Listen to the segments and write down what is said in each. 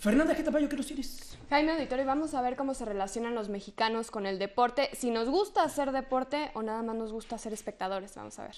Fernanda Getapayo, ¿qué nos tienes? Jaime Auditorio, vamos a ver cómo se relacionan los mexicanos con el deporte, si nos gusta hacer deporte o nada más nos gusta ser espectadores, vamos a ver.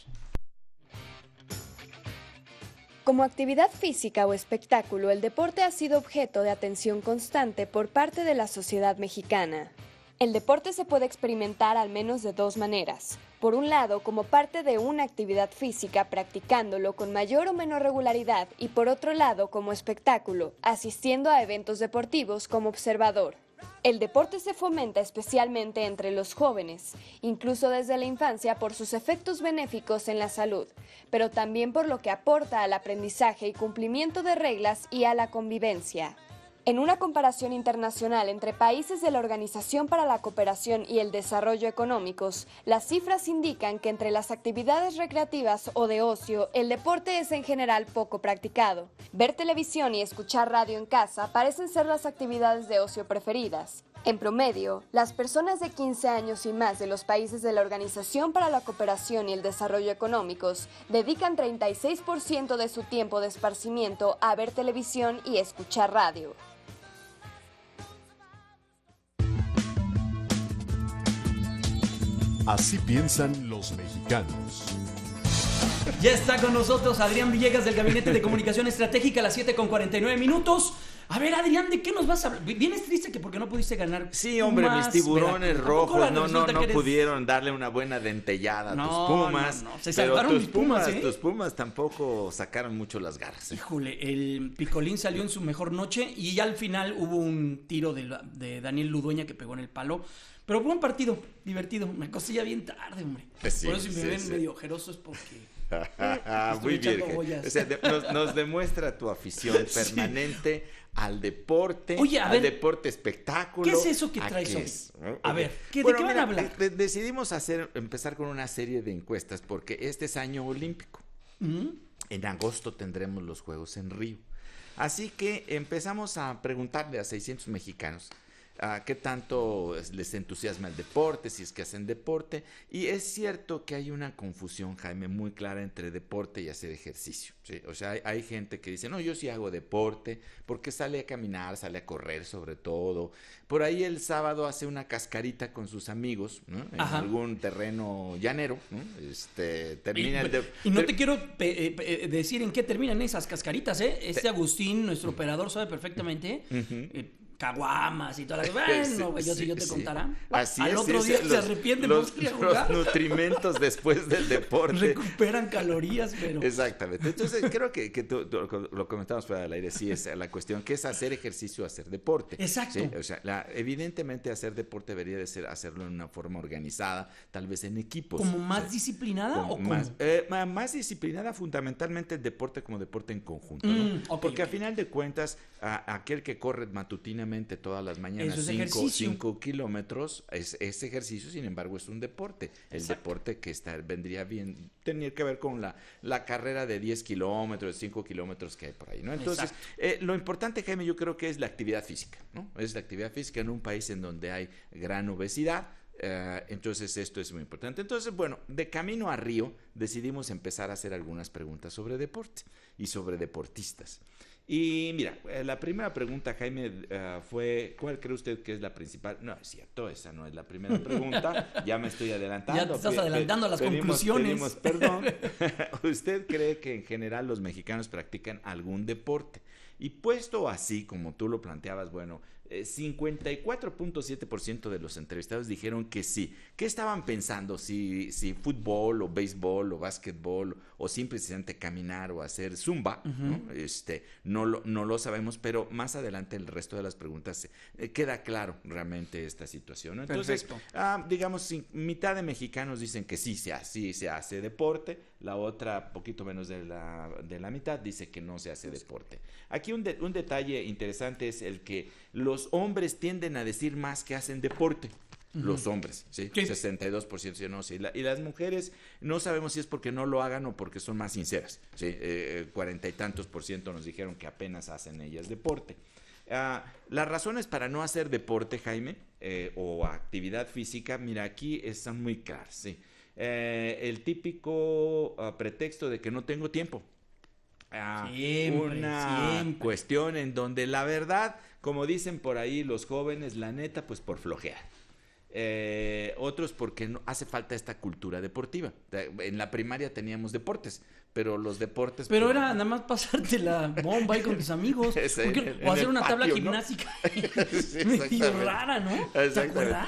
Como actividad física o espectáculo, el deporte ha sido objeto de atención constante por parte de la sociedad mexicana. El deporte se puede experimentar al menos de dos maneras, por un lado, como parte de una actividad física practicándolo con mayor o menor regularidad y por otro lado como espectáculo, asistiendo a eventos deportivos como observador. El deporte se fomenta especialmente entre los jóvenes, incluso desde la infancia por sus efectos benéficos en la salud, pero también por lo que aporta al aprendizaje y cumplimiento de reglas y a la convivencia. En una comparación internacional entre países de la Organización para la Cooperación y el Desarrollo Económicos, las cifras indican que entre las actividades recreativas o de ocio, el deporte es en general poco practicado. Ver televisión y escuchar radio en casa parecen ser las actividades de ocio preferidas. En promedio, las personas de 15 años y más de los países de la Organización para la Cooperación y el Desarrollo Económicos dedican 36% de su tiempo de esparcimiento a ver televisión y escuchar radio. Así piensan los mexicanos. Ya está con nosotros Adrián Villegas del Gabinete de Comunicación Estratégica a las 7 con 49 minutos. A ver, Adrián, ¿de qué nos vas a hablar? Vienes triste que porque no pudiste ganar. Sí, hombre, mis tiburones rojos no, no, no pudieron darle una buena dentellada a tus pumas. Se salvaron tus pumas, ¿eh? tus pumas tampoco sacaron mucho las garras. ¿eh? Híjole, el picolín salió en su mejor noche y ya al final hubo un tiro de, de Daniel Ludueña que pegó en el palo. Pero fue un partido divertido. Me acosté ya bien tarde, hombre. Eh, por eso si me ven medio ojeroso es porque. Eh, Muy bien. O nos, demuestra tu afición permanente al deporte, al deporte espectáculo. ¿Qué es eso que traes hoy? A ver, ¿de qué van a hablar? decidimos hacer, empezar con una serie de encuestas porque este es año olímpico. En agosto tendremos los Juegos en Río. Así que empezamos a preguntarle a 600 mexicanos a qué tanto les entusiasma el deporte, si es que hacen deporte. Y es cierto que hay una confusión, Jaime, muy clara entre deporte y hacer ejercicio. O sea, hay, gente que dice, no, yo sí hago deporte, porque sale a caminar, sale a correr sobre todo. Por ahí el sábado hace una cascarita con sus amigos, En algún terreno llanero, Este, termina y, no te quiero eh, eh, decir en qué terminan esas cascaritas, ¿eh? Este Agustín, nuestro operador, sabe perfectamente caguamas y todas las demás. Bueno, yo sí, te contarán. Al otro día se arrepienten los, los, ah". nutrimentos después del deporte. Recuperan calorías, pero. Exactamente. Entonces, creo que, tú, lo comentamos fuera del aire. Sí, es la cuestión que es hacer ejercicio, hacer deporte. Exacto. o sea, evidentemente hacer deporte debería de ser hacerlo en una forma organizada, tal vez en equipos. ¿Como más disciplinada o como? Más, eh, más disciplinada, fundamentalmente el deporte como deporte en conjunto. Mm, porque a final de cuentas, aquel que corre matutinamente todas las mañanas, 5 kilómetros, es, ejercicio, sin embargo es un deporte. El deporte que está, vendría bien, tener que ver con la, carrera de 10 kilómetros, 5 kilómetros que hay por ahí, ¿no? Entonces, eh, lo importante, Jaime, yo creo que es la actividad física, Es la actividad física en un país en donde hay gran obesidad, eh, entonces esto es muy importante. Entonces, bueno, de camino a Río decidimos empezar a hacer algunas preguntas sobre deporte y sobre deportistas. Y mira, eh, la primera pregunta, Jaime, eh, fue, ¿cuál cree usted que es la principal? No, es cierto, esa no es la primera pregunta, ya me estoy adelantando. Ya te estás adelantando a las conclusiones. perdón. ¿Usted cree que en general los mexicanos practican algún deporte? Y puesto así, como tú lo planteabas, bueno, 54.7% eh, de los entrevistados dijeron que sí. ¿Qué estaban pensando? Si, si fútbol o béisbol o básquetbol o simplemente caminar o hacer zumba, ¿no? Este, no, lo, no lo sabemos, pero más adelante el resto de las preguntas eh, queda claro realmente esta situación. Entonces, ah, digamos, mitad de mexicanos dicen que sí se, hace deporte, la otra, poquito menos de la, mitad, dice que no se hace deporte. Aquí un, un detalle interesante es el que los hombres tienden a decir más que hacen deporte. Los hombres, ¿sí? 62% sí, no, y las mujeres no sabemos si es porque no lo hagan o porque son más sinceras, ¿sí? Eh, eh, cuarenta y tantos por ciento nos dijeron que apenas hacen ellas deporte. Ah, las razones para no hacer deporte, Jaime, eh, o actividad física, mira, aquí están muy claras, ¿sí? el típico ah, pretexto de que no tengo tiempo. Ah, una cuestión en donde la verdad, como dicen por ahí los jóvenes, la neta, pues por flojear. Eh, otros porque hace falta esta cultura deportiva. En la primaria teníamos deportes, pero los deportes... Pero pues, era nada más pasarte la bomba ahí con tus amigos. o hacer una tabla gimnástica rara, ¿no?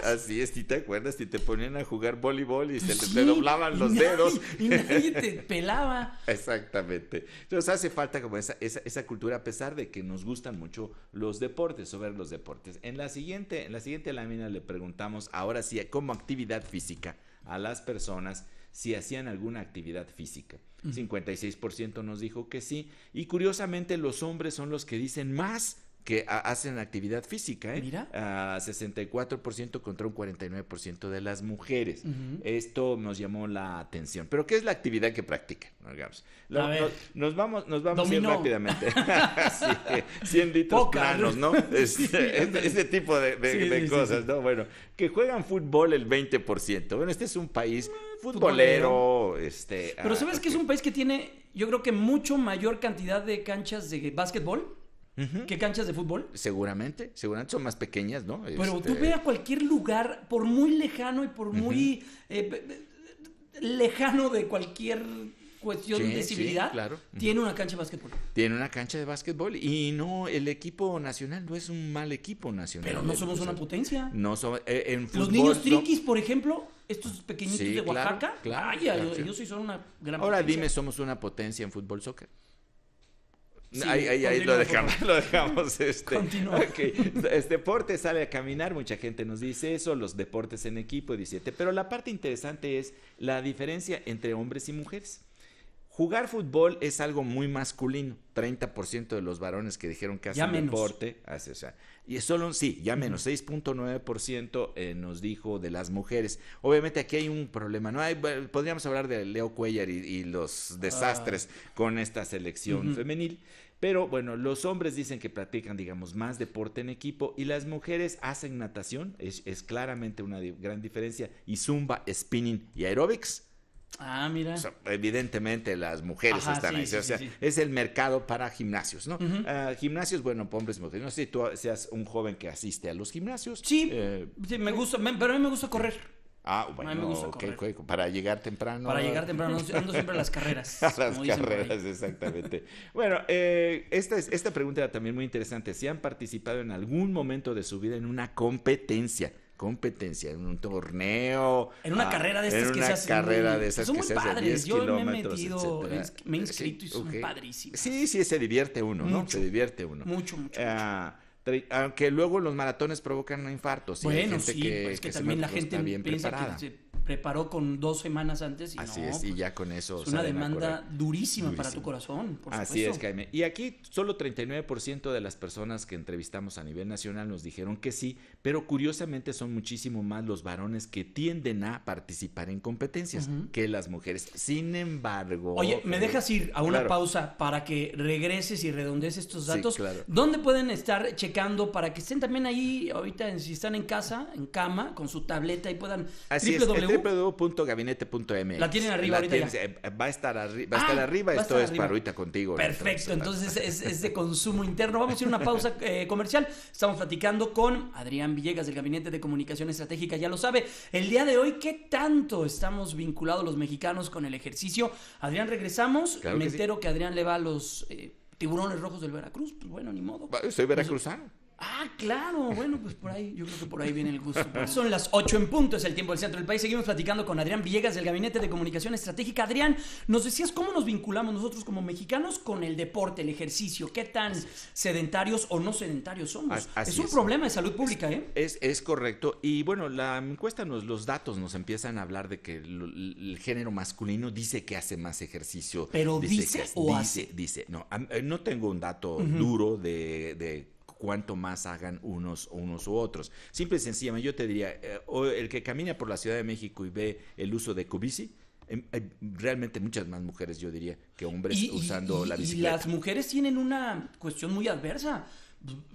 Así es, si te acuerdas, si te ponían a jugar voleibol y se te doblaban los dedos. Y nadie te pelaba. Exactamente. Entonces hace falta como esa, esa, cultura, a pesar de que nos gustan mucho los deportes, o ver los deportes. En la siguiente, en la siguiente lámina le preguntamos ahora sí, como actividad física a las personas si hacían alguna actividad física. 56% nos dijo que sí. Y curiosamente los hombres son los que dicen más que hacen actividad física, ¿eh? Mira. A 64% contra un 49% de las mujeres. Esto nos llamó la atención. Pero ¿qué es la actividad que practican? Nos, vamos, nos vamos rápidamente. sí, planos, ¿no? este tipo de, cosas, ¿no? Bueno, que juegan fútbol el 20%. Bueno, este es un país mm, futbolero, este... Pero ¿sabes ah, que es un país que tiene, yo creo que mucho mayor cantidad de canchas de básquetbol? ¿Qué canchas de fútbol? Seguramente, seguramente son más pequeñas, ¿no? Pero tú este ve a cualquier lugar, por muy lejano y por muy eh, lejano de cualquier cuestión de civilidad, tiene una cancha de básquetbol. Tiene una cancha de básquetbol y no, el equipo nacional no es un mal equipo nacional. Pero no somos una potencia. No somos, eh, Los niños triquis, por ejemplo, estos pequeñitos de Oaxaca, claro, ellos son una gran Ahora dime, ¿somos una potencia en fútbol soccer? ahí, lo dejamos, Este, deporte sale a caminar, mucha gente nos dice eso, los deportes en equipo, 17. Pero la parte interesante es la diferencia entre hombres y mujeres. Jugar fútbol es algo muy masculino. 30% de los varones que dijeron que hacen deporte. Hace, sea, y solo, sí, ya menos. 6.9% eh, nos dijo de las mujeres. Obviamente aquí hay un problema. ¿no? Hay, podríamos hablar de Leo Cuellar y, los ah. desastres con esta selección femenil. Pero bueno, los hombres dicen que practican, digamos, más deporte en equipo y las mujeres hacen natación. Es, es claramente una gran diferencia. Y zumba, spinning y aerobics. Ah, mira. evidentemente las mujeres están ahí. o sea, es el mercado para gimnasios, ¿no? Ah, gimnasios, bueno, hombres y mujeres. No sé si tú seas un joven que asiste a los gimnasios. Sí, eh, me gusta, pero a mí me gusta correr. Ah, bueno, a mí me para llegar temprano. Para llegar temprano, ando siempre a las carreras. las carreras, exactamente. bueno, eh, esta, es, esta pregunta era también muy interesante. Si han participado en algún momento de su vida en una competencia competencia, en un torneo. En una ah, carrera de estas que se hacen. En una carrera de esas que se Padres. Yo me he metido, me he inscrito y son okay. padrísimas. Sí, sí, se divierte uno, ¿no? Se divierte uno. Mucho, mucho. Ah, aunque luego los maratones provocan infartos. Bueno, sí, pues, es que, también la gente bien piensa preparada. que preparó con dos semanas antes. Y Así es, y pues, ya con eso. Es una demanda durísima, para tu corazón, por Así es, Jaime. Y aquí solo 39% de las personas que entrevistamos a nivel nacional nos dijeron que sí, pero curiosamente son muchísimo más los varones que tienden a participar en competencias que las mujeres. Sin embargo... Oye, ¿me eh, dejas ir a una pausa para que regreses y redondees estos datos? claro. ¿Dónde pueden estar checando para que estén también ahí ahorita, si están en casa, en cama, con su tableta y puedan... Así es www.gabinete.mx. La tienen arriba ahorita. Eh, eh, va a estar, ah, arriba va a estar arriba. Esto es para parruita contigo. Perfecto. Entonces, es, de consumo interno. Vamos a ir a una pausa eh, comercial. Estamos platicando con Adrián Villegas del Gabinete de Comunicación Estratégica. Ya lo sabe. El día de hoy, ¿qué tanto estamos vinculados los mexicanos con el ejercicio? Adrián, regresamos. Me entero que Adrián le va a los tiburones rojos del Veracruz. Pues bueno, ni modo. Soy veracruzano. Ah, claro. Bueno, pues por ahí, yo creo que por ahí viene el gusto. Son las ocho en punto, es el tiempo del centro del país. Seguimos platicando con Adrián Villegas del Gabinete de Comunicación Estratégica. Adrián, nos decías cómo nos vinculamos nosotros como mexicanos con el deporte, el ejercicio, qué tan sedentarios o no sedentarios somos. es un problema de salud pública, ¿eh? Es, correcto. Y bueno, la encuesta, nos, los datos nos empiezan a hablar de que el, género masculino dice que hace más ejercicio. ¿Pero dice, que, o hace? Dice, no, eh, no tengo un dato duro de cuanto más hagan unos, unos u otros. Simple y sencillamente, yo te diría, eh, el que camina por la Ciudad de México y ve el uso de cubici, em, hay realmente muchas más mujeres, yo diría, que hombres usando la bicicleta. Y las mujeres tienen una cuestión muy adversa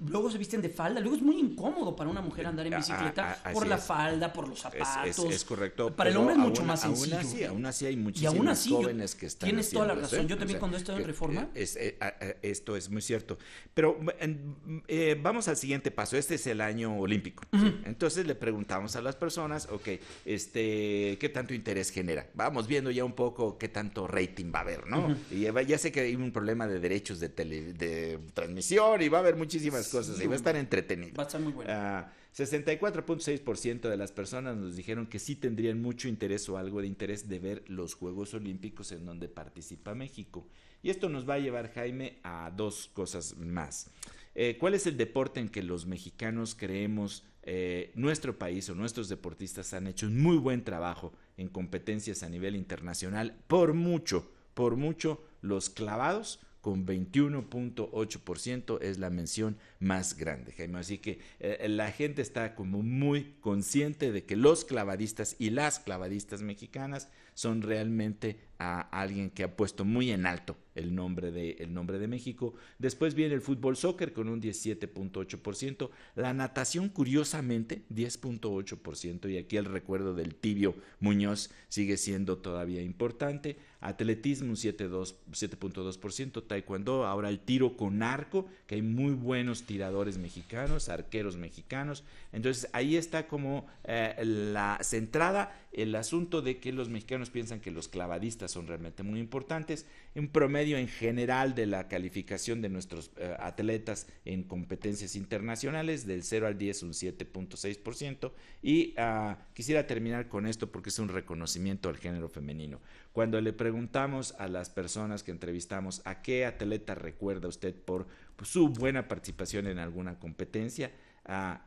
luego se visten de falda, luego es muy incómodo para una mujer andar en bicicleta por la falda, por los zapatos. Es, correcto. Para el hombre es mucho más sencillo. Aún así, ¿eh? aún así hay muchísimos jóvenes que están. Tienes toda la razón. Yo también cuando estoy en eh, reforma. Eh, esto es muy cierto. Pero vamos al siguiente paso. Este es el año olímpico. Entonces le preguntamos a las personas, ok, este, ¿qué tanto interés genera? Vamos viendo ya un poco qué tanto rating va a haber, ¿no? Y ya, sé que hay un problema de derechos de, transmisión y va a haber muchísimos cosas. Y va a estar entretenido. Va a estar muy bueno. 64.6% ah, de las personas nos dijeron que sí tendrían mucho interés o algo de interés de ver los Juegos Olímpicos en donde participa México. Y esto nos va a llevar, Jaime, a dos cosas más. Eh, ¿Cuál es el deporte en que los mexicanos creemos eh, nuestro país o nuestros deportistas han hecho un muy buen trabajo en competencias a nivel internacional? Por mucho, por mucho, los clavados con 21.8% es la mención más grande, Jaime. Así que eh, la gente está como muy consciente de que los clavadistas y las clavadistas mexicanas son realmente a alguien que ha puesto muy en alto el nombre de, el nombre de México. Después viene el fútbol soccer con un 17.8%, la natación curiosamente 10.8% y aquí el recuerdo del tibio Muñoz sigue siendo todavía importante, atletismo un 7.2%, taekwondo, ahora el tiro con arco, que hay muy buenos tiradores mexicanos, arqueros mexicanos. Entonces ahí está como eh, la centrada el asunto de que los mexicanos piensan que los clavadistas son realmente muy importantes. Un promedio en general de la calificación de nuestros eh, atletas en competencias internacionales del 0 al 10 un 7.6%. Y ah, quisiera terminar con esto porque es un reconocimiento al género femenino. Cuando le preguntamos a las personas que entrevistamos a qué atleta recuerda usted por su pues, buena participación en alguna competencia.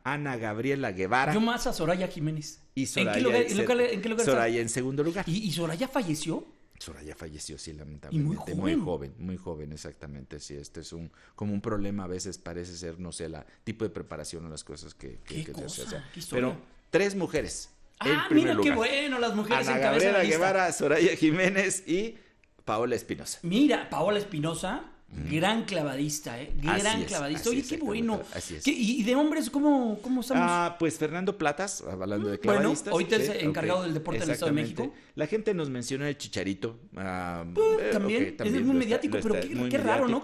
Ana Gabriela Guevara. Yo más a Soraya Jiménez. ¿En, qué lugar, Soraya en segundo lugar. ¿Y, Soraya falleció? Soraya falleció, sí, lamentablemente. muy, joven. muy joven. exactamente. Sí, este es un, como un problema a veces parece ser, no sé, la tipo de preparación o las cosas que, que se Pero tres mujeres. Ah, mira qué bueno, las mujeres Ana en cabeza Gabriela Guevara, Soraya Jiménez y Paola Espinosa. Mira, Paola Espinosa, Gran clavadista, ¿eh? Gran clavadista. Oye, qué bueno. ¿Y de hombres cómo, cómo estamos? Ah, pues Fernando Platas, hablando de mm, clavadistas. Bueno, ahorita es encargado del deporte del Estado de México. La gente nos menciona el chicharito. Ah, pues, eh, ¿también? es muy mediático, pero qué, raro, ¿no?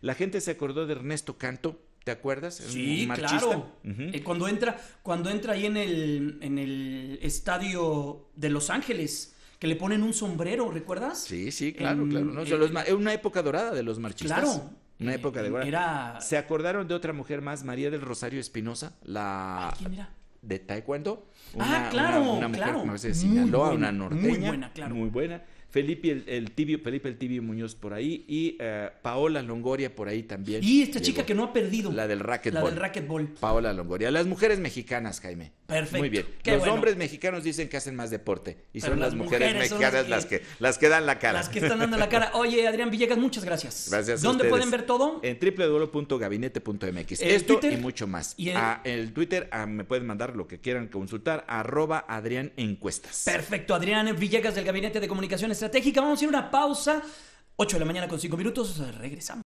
La gente se acordó de Ernesto Canto. ¿Te acuerdas? Sí, claro. Eh, cuando entra, cuando entra ahí en el, en el estadio de Los Ángeles, que le ponen un sombrero, ¿recuerdas? Sí, sí, claro, claro. Es una época dorada de los marchistas. Claro, una eh, época de Era... ¿Se acordaron de otra mujer más, María del Rosario Espinosa? La... De Taekwondo. ah, claro, una, una mujer claro. de Sinaloa, una norteña. Muy buena, claro. Muy buena. Felipe el, Tibio, Felipe el Tibio Muñoz por ahí y eh, Paola Longoria por ahí también. Y esta chica que no ha perdido. La del racquetball. La del racquetball. Paola Longoria. Las mujeres mexicanas, Jaime. Perfecto. Muy bien. los hombres mexicanos dicen que hacen más deporte y son las, mujeres, mexicanas las que, las que, dan la cara. Las que están dando la cara. Oye, Adrián Villegas, muchas gracias. Gracias. ¿Dónde pueden ver todo? En www.gabinete.mx. Esto y mucho más. ¿Y ah, el? Twitter ah, me pueden mandar lo que quieran consultar arroba Adrián Encuestas. Perfecto, Adrián Villegas del Gabinete de Comunicaciones estratégica. Vamos a ir a una pausa. 8 de la mañana con 5 minutos. Regresamos.